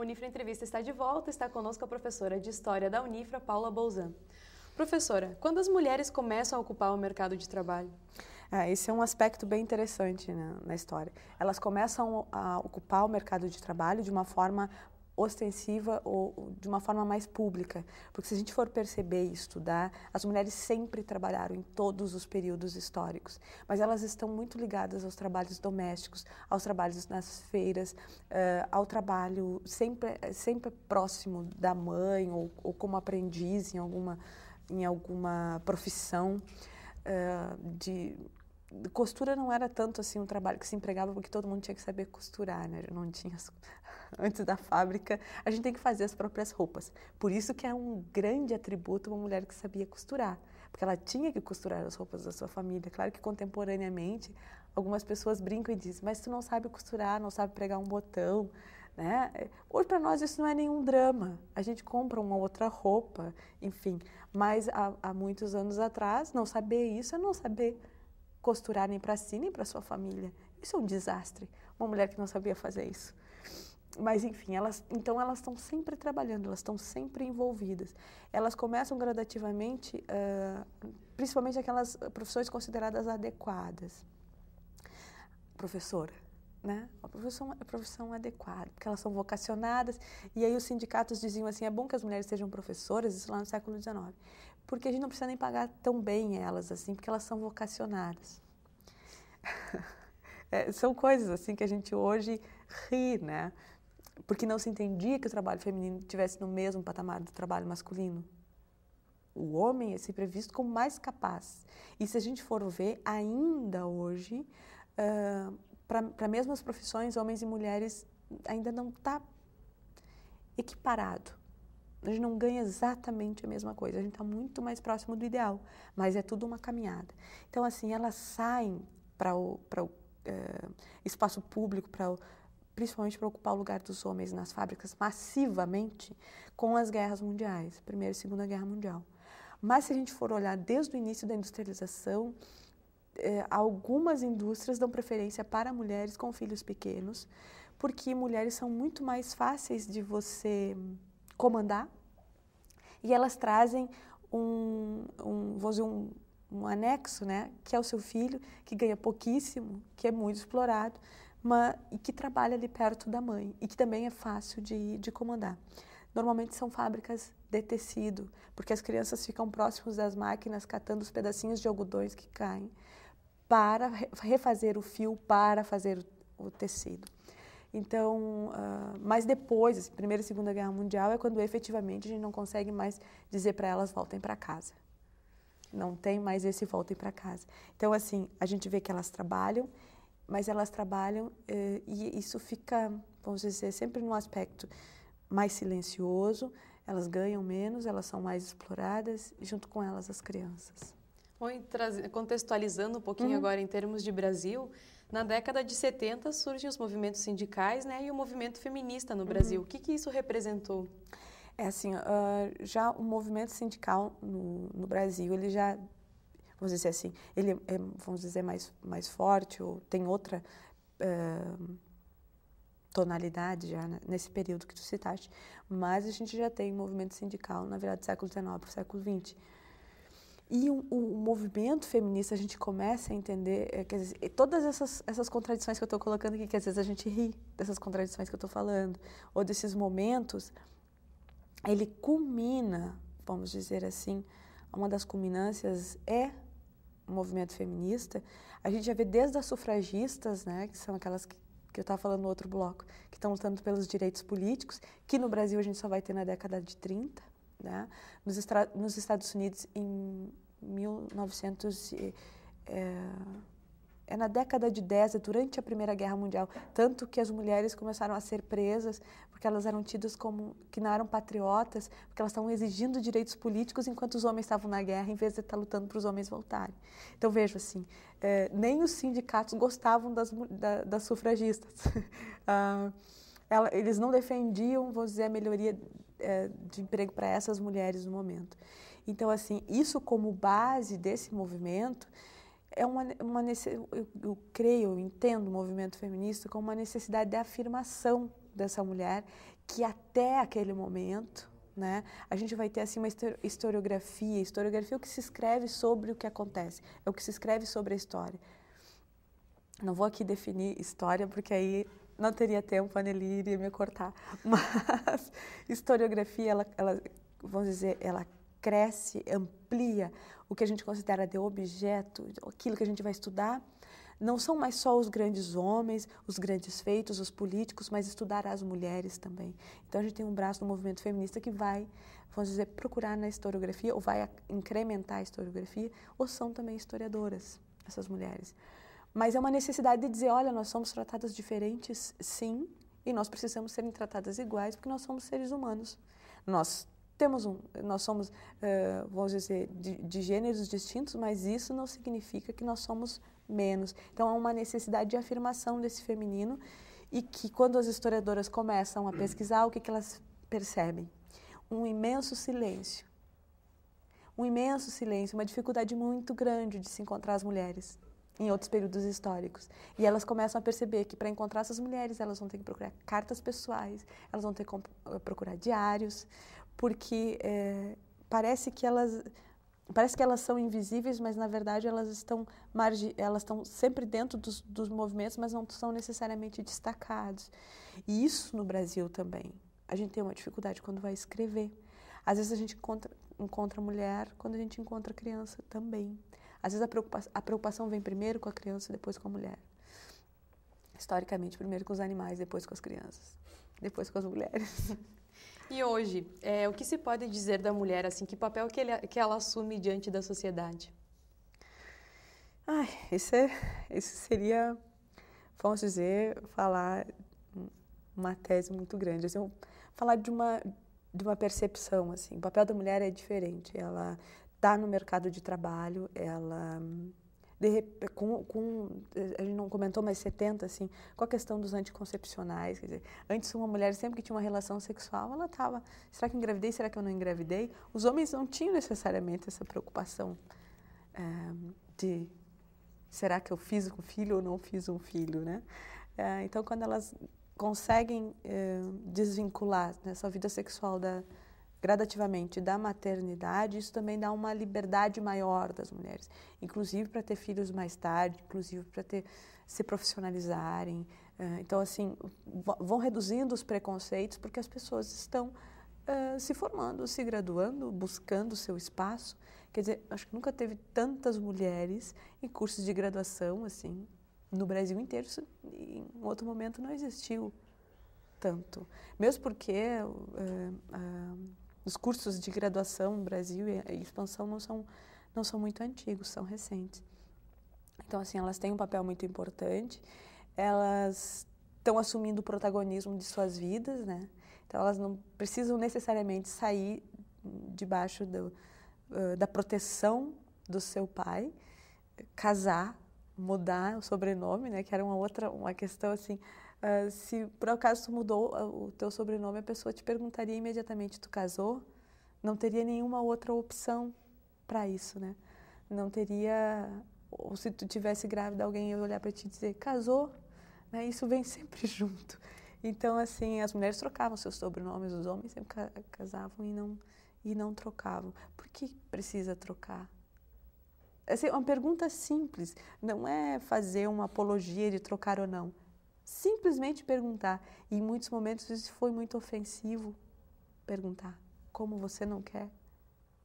Unifra Entrevista está de volta, está conosco a professora de História da Unifra, Paula Bolzan. Professora, quando as mulheres começam a ocupar o mercado de trabalho? É, esse é um aspecto bem interessante né, na história. Elas começam a ocupar o mercado de trabalho de uma forma ostensiva ou de uma forma mais pública. Porque se a gente for perceber e estudar, as mulheres sempre trabalharam em todos os períodos históricos, mas elas estão muito ligadas aos trabalhos domésticos, aos trabalhos nas feiras, uh, ao trabalho sempre, sempre próximo da mãe ou, ou como aprendiz em alguma, em alguma profissão. Uh, de costura não era tanto assim um trabalho que se empregava porque todo mundo tinha que saber costurar, né? Não tinha antes da fábrica, a gente tem que fazer as próprias roupas. Por isso que é um grande atributo uma mulher que sabia costurar, porque ela tinha que costurar as roupas da sua família. Claro que contemporaneamente algumas pessoas brincam e dizem: "Mas tu não sabe costurar, não sabe pregar um botão". Né? Hoje para nós isso não é nenhum drama. A gente compra uma outra roupa, enfim. Mas há, há muitos anos atrás, não saber isso é não saber costurar nem para si nem para sua família. Isso é um desastre. Uma mulher que não sabia fazer isso. Mas enfim, elas, então elas estão sempre trabalhando, elas estão sempre envolvidas. Elas começam gradativamente, uh, principalmente aquelas profissões consideradas adequadas. Professora, né? Uma profissão, a profissão adequada, porque elas são vocacionadas. E aí os sindicatos diziam assim: é bom que as mulheres sejam professoras, isso lá no século XIX porque a gente não precisa nem pagar tão bem elas assim, porque elas são vocacionadas. é, são coisas assim que a gente hoje ri, né? Porque não se entendia que o trabalho feminino estivesse no mesmo patamar do trabalho masculino. O homem é sempre visto como mais capaz. E se a gente for ver, ainda hoje, uh, para mesmas profissões, homens e mulheres ainda não está equiparado a gente não ganha exatamente a mesma coisa, a gente está muito mais próximo do ideal, mas é tudo uma caminhada. Então, assim, elas saem para o, pra o é, espaço público, para principalmente para ocupar o lugar dos homens nas fábricas massivamente com as guerras mundiais, Primeira e Segunda Guerra Mundial. Mas se a gente for olhar desde o início da industrialização, é, algumas indústrias dão preferência para mulheres com filhos pequenos, porque mulheres são muito mais fáceis de você comandar, e elas trazem um, um, vou dizer, um, um anexo, né, que é o seu filho, que ganha pouquíssimo, que é muito explorado, mas, e que trabalha ali perto da mãe, e que também é fácil de, de comandar. Normalmente são fábricas de tecido, porque as crianças ficam próximos das máquinas catando os pedacinhos de algodões que caem para refazer o fio, para fazer o tecido. Então, uh, mas depois, assim, Primeira e Segunda Guerra Mundial, é quando efetivamente a gente não consegue mais dizer para elas voltem para casa. Não tem mais esse voltem para casa. Então, assim, a gente vê que elas trabalham, mas elas trabalham uh, e isso fica, vamos dizer, sempre num aspecto mais silencioso, elas ganham menos, elas são mais exploradas, e junto com elas as crianças contextualizando um pouquinho uhum. agora em termos de Brasil, na década de 70 surgem os movimentos sindicais né, e o movimento feminista no uhum. Brasil. Uhum. O que, que isso representou? É assim, uh, já o movimento sindical no, no Brasil, ele já vamos dizer assim, ele é, vamos dizer, mais, mais forte ou tem outra uh, tonalidade já né, nesse período que tu citaste, mas a gente já tem movimento sindical na virada do século XIX para o século XX. E o, o, movimento feminista, a gente começa a entender é, que todas essas, essas contradições que eu estou colocando aqui, que às vezes a gente ri dessas contradições que eu estou falando, ou desses momentos, ele culmina, vamos dizer assim, uma das culminâncias é o movimento feminista. A gente já vê desde as sufragistas, né, que são aquelas que, que eu estava falando no outro bloco, que estão lutando pelos direitos políticos, que no Brasil a gente só vai ter na década de 30, né? Nos, nos Estados Unidos, em 1900. E, é é na década de 10, é durante a Primeira Guerra Mundial, tanto que as mulheres começaram a ser presas porque elas eram tidas como que não eram patriotas, porque elas estavam exigindo direitos políticos enquanto os homens estavam na guerra, em vez de estar lutando para os homens voltarem. Então vejo assim, é, nem os sindicatos gostavam das, da, das sufragistas. ah, ela, eles não defendiam, vou dizer, a melhoria é, de emprego para essas mulheres no momento. Então, assim, isso como base desse movimento é uma, uma eu, eu creio, eu entendo o movimento feminista como uma necessidade de afirmação dessa mulher que até aquele momento né? A gente vai ter assim uma historiografia, historiografia é o que se escreve sobre o que acontece, é o que se escreve sobre a história. Não vou aqui definir história porque aí não teria tempo, a Nelly iria me cortar. Mas historiografia, ela, ela, vamos dizer, ela cresce, amplia o que a gente considera de objeto, aquilo que a gente vai estudar. Não são mais só os grandes homens, os grandes feitos, os políticos, mas estudar as mulheres também. Então a gente tem um braço do movimento feminista que vai, vamos dizer, procurar na historiografia, ou vai incrementar a historiografia, ou são também historiadoras, essas mulheres. Mas é uma necessidade de dizer, olha, nós somos tratadas diferentes, sim, e nós precisamos serem tratadas iguais porque nós somos seres humanos. Nós temos um, nós somos, uh, vamos dizer, de, de, gêneros distintos, mas isso não significa que nós somos menos. Então há uma necessidade de afirmação desse feminino e que quando as historiadoras começam a pesquisar, o que, que elas percebem? Um imenso silêncio. Um imenso silêncio, uma dificuldade muito grande de se encontrar as mulheres em outros períodos históricos. E elas começam a perceber que para encontrar essas mulheres, elas vão ter que procurar cartas pessoais, elas vão ter que eh, procurar diários, porque é, parece que elas parece que elas são invisíveis, mas na verdade elas estão elas estão sempre dentro dos, dos movimentos, mas não são necessariamente destacados. E isso no Brasil também. A gente tem uma dificuldade quando vai escrever. Às vezes a gente encontra, encontra mulher, quando a gente encontra criança também. Às vezes a preocupação, a preocupação vem primeiro com a criança, depois com a mulher. Historicamente, primeiro com os animais, depois com as crianças, depois com as mulheres. E hoje, é, o que se pode dizer da mulher, assim, que papel que, ele, que ela assume diante da sociedade? Ai, esse, é, esse seria, vamos dizer, falar uma tese muito grande. Assim, falar de uma, de uma percepção, assim. O papel da mulher é diferente. Ela está no mercado de trabalho, ela de, com, com, a gente não comentou, mais 70, assim, com a questão dos anticoncepcionais, quer dizer, antes uma mulher sempre que tinha uma relação sexual, ela estava, será que engravidei, será que eu não engravidei? Os homens não tinham necessariamente essa preocupação é, de será que eu fiz um filho ou não fiz um filho, né? É, então, quando elas conseguem é, desvincular né, vida sexual da, gradativamente da maternidade, isso também dá uma liberdade maior das mulheres, inclusive para ter filhos mais tarde, inclusive para ter se profissionalizarem. Então, assim, vão reduzindo os preconceitos porque as pessoas estão se formando, se graduando, buscando seu espaço. Quer dizer, acho que nunca teve tantas mulheres em cursos de graduação assim no Brasil inteiro. Isso, em outro momento não existiu tanto. Mesmo porque uh, uh, os cursos de graduação no Brasil e expansão não são, não são muito antigos, são recentes. Então, assim, elas têm um papel muito importante, elas estão assumindo o protagonismo de suas vidas, né? Então, elas não precisam necessariamente sair debaixo do, uh, da proteção do seu pai, casar, mudar o sobrenome, né? Que era uma outra, uma questão, assim, Uh, se por acaso tu mudou ah, o teu sobrenome, a pessoa te perguntaria imediatamente: tu casou? Não teria nenhuma outra opção para isso, né? Não teria. Ou se tu tivesse grávida, alguém ia olhar para ti e dizer: casou? Né? Isso vem sempre junto. Então, assim, as mulheres trocavam seus sobrenomes, os homens sempre casavam e não, e não trocavam. Por que precisa trocar? Essa assim, é uma pergunta simples, não é fazer uma apologia de trocar ou não Simplesmente perguntar. E em muitos momentos isso foi muito ofensivo. Perguntar como você não quer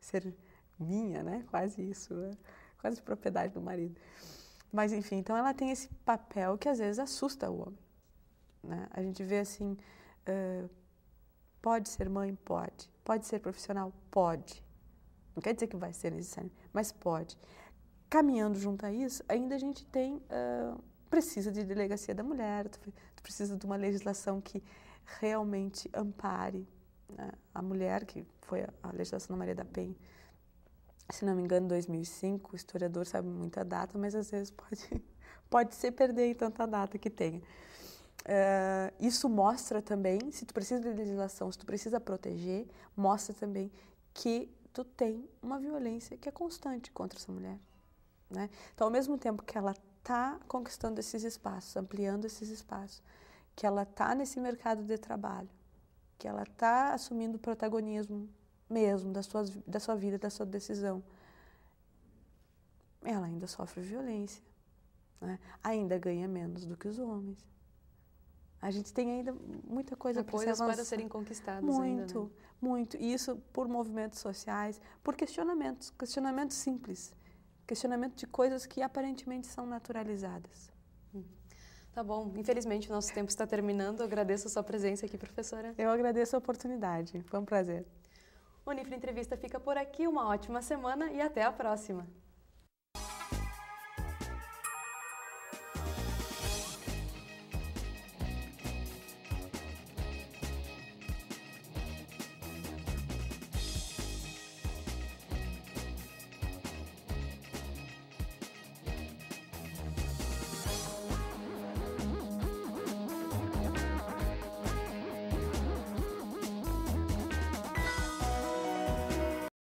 ser minha, né? Quase isso, né? quase propriedade do marido. Mas enfim, então ela tem esse papel que às vezes assusta o homem. Né? A gente vê assim: uh, pode ser mãe? Pode. Pode ser profissional? Pode. Não quer dizer que vai ser necessário, mas pode. Caminhando junto a isso, ainda a gente tem uh, precisa de delegacia da mulher, tu, tu precisa de uma legislação que realmente ampare né? a mulher, que foi a, a legislação da Maria da Penha, se não me engano, 2005. O historiador sabe muita data, mas às vezes pode, pode se perder em tanta data que tenha. Uh, isso mostra também, se tu precisa de legislação, se tu precisa proteger, mostra também que tu tem uma violência que é constante contra essa mulher. Né? Então, ao mesmo tempo que ela está conquistando esses espaços, ampliando esses espaços, que ela está nesse mercado de trabalho, que ela está assumindo o protagonismo mesmo da sua, da sua vida, da sua decisão. Ela ainda sofre violência, né? ainda ganha menos do que os homens. A gente tem ainda muita coisa para ser para serem conquistadas muito, ainda, né? Muito, muito. E isso por movimentos sociais, por questionamentos, questionamentos simples questionamento de coisas que aparentemente são naturalizadas. Hum. Tá bom. Infelizmente, o nosso tempo está terminando. Eu agradeço a sua presença aqui, professora. Eu agradeço a oportunidade. Foi um prazer. O Nifra Entrevista fica por aqui. Uma ótima semana e até a próxima.